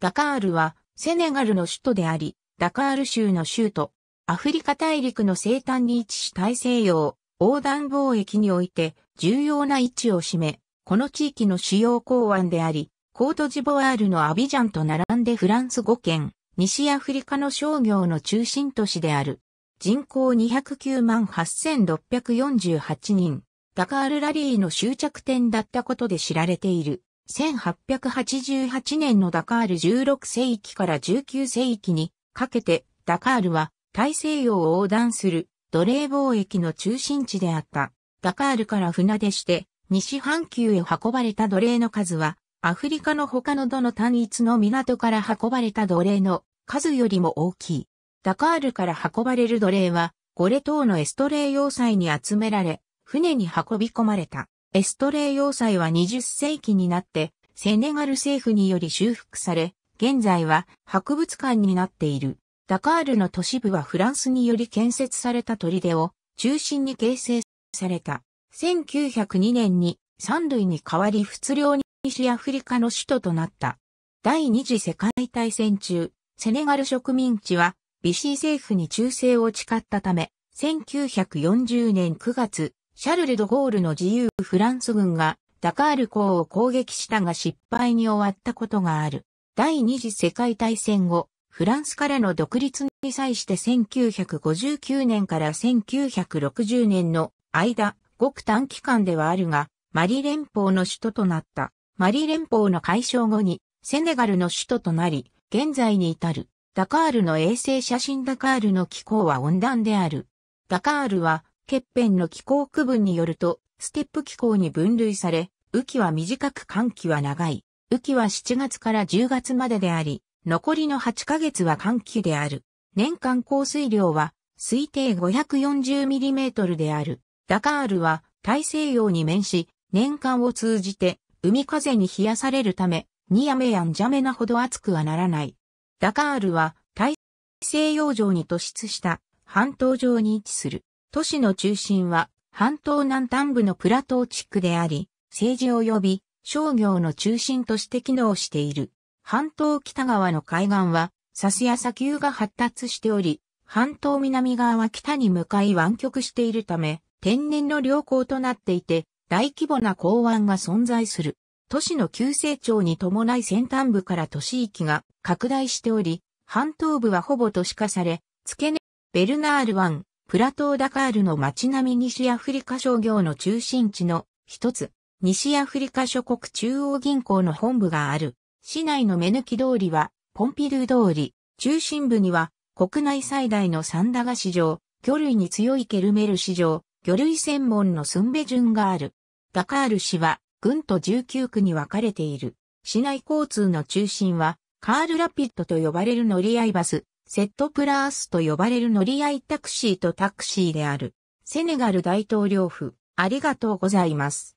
ダカールは、セネガルの首都であり、ダカール州の州都、アフリカ大陸の西端に位置し大西洋、横断貿易において重要な位置を占め、この地域の主要港湾であり、コートジボワールのアビジャンと並んでフランス5県、西アフリカの商業の中心都市である。人口209万8648人、ダカールラリーの終着点だったことで知られている。1888年のダカール16世紀から19世紀にかけてダカールは大西洋を横断する奴隷貿易の中心地であった。ダカールから船出して西半球へ運ばれた奴隷の数はアフリカの他のどの単一の港から運ばれた奴隷の数よりも大きい。ダカールから運ばれる奴隷はゴレ島のエストレー要塞に集められ船に運び込まれた。エストレー要塞は20世紀になって、セネガル政府により修復され、現在は博物館になっている。ダカールの都市部はフランスにより建設された砦を中心に形成された。1902年に三類に代わり仏領に西アフリカの首都となった。第二次世界大戦中、セネガル植民地はビシー政府に忠誠を誓ったため、1940年9月、シャルル・ド・ゴールの自由フランス軍がダカール港を攻撃したが失敗に終わったことがある。第二次世界大戦後、フランスからの独立に際して1959年から1960年の間、ごく短期間ではあるが、マリ連邦の首都となった。マリ連邦の解消後に、セネガルの首都となり、現在に至る。ダカールの衛星写真ダカールの気候は温暖である。ダカールは欠片の気候区分によると、ステップ気候に分類され、雨季は短く寒季は長い。雨季は7月から10月までであり、残りの8ヶ月は寒季である。年間降水量は推定 540mm である。ダカールは大西洋に面し、年間を通じて海風に冷やされるため、ニヤメやンジャメなほど暑くはならない。ダカールは大西洋上に突出した半島上に位置する。都市の中心は半島南端部のプラトー地区であり、政治及び商業の中心として機能している。半島北側の海岸は、サスや砂丘が発達しており、半島南側は北に向かい湾曲しているため、天然の良好となっていて、大規模な港湾が存在する。都市の急成長に伴い先端部から都市域が拡大しており、半島部はほぼ都市化され、付け根、ベルナール湾、プラトーダカールの街並み西アフリカ商業の中心地の一つ、西アフリカ諸国中央銀行の本部がある。市内の目抜き通りは、ポンピドゥ通り、中心部には、国内最大のサンダガ市場、魚類に強いケルメル市場、魚類専門のスンベジュンがある。ダカール市は、軍と19区に分かれている。市内交通の中心は、カールラピッドと呼ばれる乗り合いバス、セットプラースと呼ばれる乗り合いタクシーとタクシーである。セネガル大統領府、ありがとうございます。